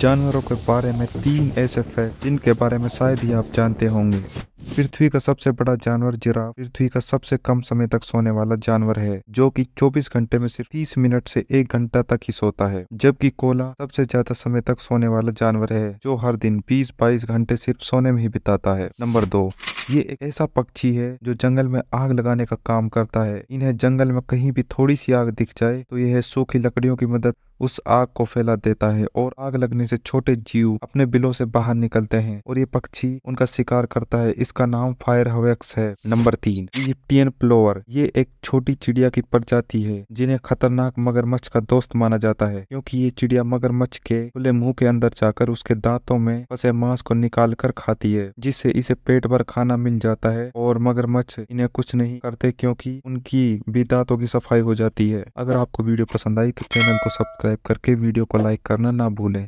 जानवरों के बारे में तीन ऐसे फैक्ट जिनके बारे में शायद ही आप जानते होंगे पृथ्वी का सबसे बड़ा जानवर जिराफ पृथ्वी का सबसे कम समय तक सोने वाला जानवर है जो कि 24 घंटे में सिर्फ 30 मिनट से एक घंटा तक ही सोता है जबकि कोला सबसे ज्यादा समय तक सोने वाला जानवर है जो हर दिन 20-22 घंटे सिर्फ सोने में ही बिताता है नंबर दो ये एक ऐसा पक्षी है जो जंगल में आग लगाने का काम करता है इन्हें जंगल में कहीं भी थोड़ी सी आग दिख जाए तो यह सूखी लकड़ियों की मदद उस आग को फैला देता है और आग लगने से छोटे जीव अपने बिलों से बाहर निकलते हैं और ये पक्षी उनका शिकार करता है इसका नाम फायर हवेक्स है नंबर तीन इजिप्टियन प्लोवर ये एक छोटी चिड़िया की प्रजाति है जिन्हें खतरनाक मगरमच्छ का दोस्त माना जाता है क्योंकि ये चिड़िया मगरमच्छ के खुले मुंह के अंदर जाकर उसके दांतों में फंसे मांस को निकाल कर खाती है जिससे इसे पेट भर खाना खाना मिल जाता है और मगरमच्छ इन्हें कुछ नहीं करते क्योंकि उनकी भी दांतों की सफाई हो जाती है अगर आपको वीडियो पसंद आई तो चैनल को सब्सक्राइब करके वीडियो को लाइक करना ना भूलें